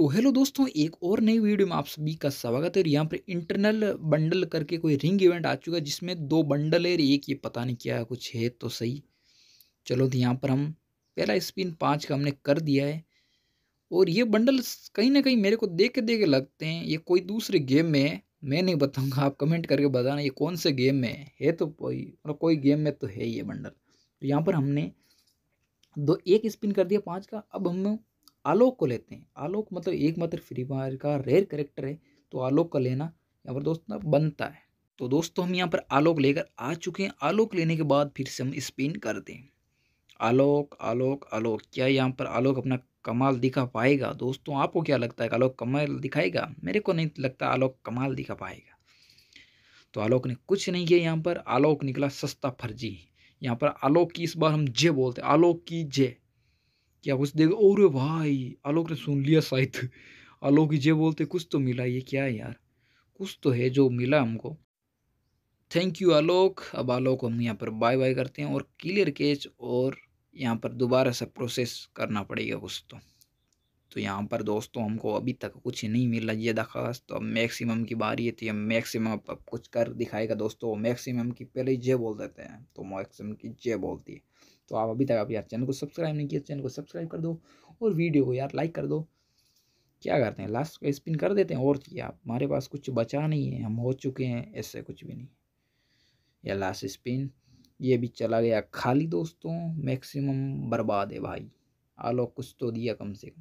तो हेलो दोस्तों एक और नई वीडियो में आप सभी का स्वागत है और यहाँ पर इंटरनल बंडल करके कोई रिंग इवेंट आ चुका है जिसमें दो बंडल है एक ये पता नहीं क्या कुछ है तो सही चलो तो यहाँ पर हम पहला स्पिन पाँच का हमने कर दिया है और ये बंडल कहीं ना कहीं मेरे को देख के देख लगते हैं ये कोई दूसरे गेम में है मैं नहीं बताऊँगा आप कमेंट करके बताना ये कौन से गेम में है, है तो कोई मतलब कोई गेम में तो है ये बंडल तो यहाँ पर हमने दो एक स्पिन कर दिया पाँच का अब हम आलोक को लेते हैं आलोक मतलब एकमात्र फ्री फायर का रेयर करेक्टर है तो आलोक का लेना यहाँ पर दोस्तों बनता है तो दोस्तों तो हम यहाँ पर आलोक लेकर आ चुके हैं आलोक लेने के बाद फिर से हम स्पिन कर दें आलोक आलोक आलोक क्या यहाँ पर आलोक अपना कमाल दिखा पाएगा दोस्तों आपको क्या लगता है आलोक कमाल दिखाएगा मेरे को नहीं लगता आलोक कमाल दिखा पाएगा तो आलोक ने कुछ नहीं किया यहाँ पर आलोक निकला सस्ता फर्जी यहाँ पर आलोक की इस बार हम जय बोलते हैं आलोक की जय क्या कुछ देख और भाई आलोक ने सुन लिया शायद आलोक ये बोलते कुछ तो मिला ये क्या है यार कुछ तो है जो मिला हमको थैंक यू आलोक अब आलोक हम यहाँ पर बाय बाय करते हैं और क्लियर केच और यहाँ पर दोबारा सब प्रोसेस करना पड़ेगा कुछ तो तो यहाँ पर दोस्तों हमको अभी तक कुछ नहीं मिल रहा ये दरखास्त तो अब मैक्सिमम की बारी है तो मैक्सिमम अब कुछ कर दिखाएगा दोस्तों मैक्सिमम की पहले जे बोल देते हैं तो मैक्सिमम की जे बोलती है तो आप अभी तक आप यार चैनल को सब्सक्राइब नहीं किया चैनल को सब्सक्राइब कर दो और वीडियो को यार लाइक कर दो क्या करते हैं लास्ट को स्पिन कर देते हैं और आप हमारे पास कुछ बचा नहीं है हम हो चुके हैं ऐसे कुछ भी नहीं या लास्ट स्पिन ये भी चला गया खाली दोस्तों मैक्सिमम बर्बाद है भाई आलो कुछ तो दिया कम से कम